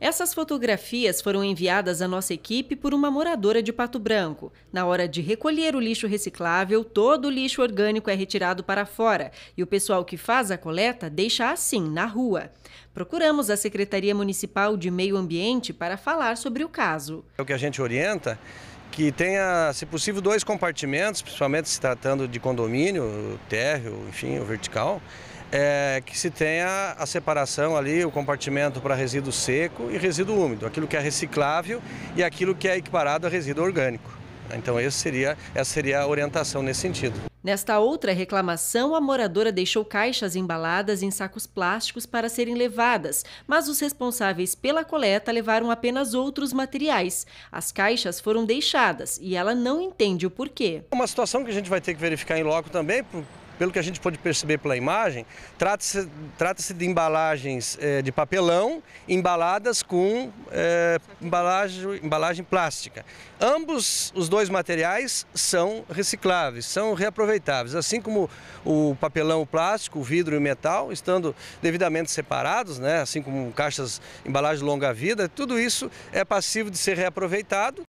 Essas fotografias foram enviadas à nossa equipe por uma moradora de Pato Branco. Na hora de recolher o lixo reciclável, todo o lixo orgânico é retirado para fora e o pessoal que faz a coleta deixa assim, na rua. Procuramos a Secretaria Municipal de Meio Ambiente para falar sobre o caso. É o que a gente orienta que tenha, se possível, dois compartimentos, principalmente se tratando de condomínio, térreo, enfim, o vertical, é, que se tenha a separação ali, o compartimento para resíduo seco e resíduo úmido, aquilo que é reciclável e aquilo que é equiparado a resíduo orgânico. Então essa seria, essa seria a orientação nesse sentido. Nesta outra reclamação, a moradora deixou caixas embaladas em sacos plásticos para serem levadas, mas os responsáveis pela coleta levaram apenas outros materiais. As caixas foram deixadas e ela não entende o porquê. É uma situação que a gente vai ter que verificar em loco também, pelo que a gente pode perceber pela imagem, trata-se trata de embalagens é, de papelão embaladas com é, embalagem, embalagem plástica. Ambos os dois materiais são recicláveis, são reaproveitáveis, assim como o papelão, o plástico, o vidro e o metal, estando devidamente separados, né, assim como caixas, embalagens longa vida, tudo isso é passivo de ser reaproveitado.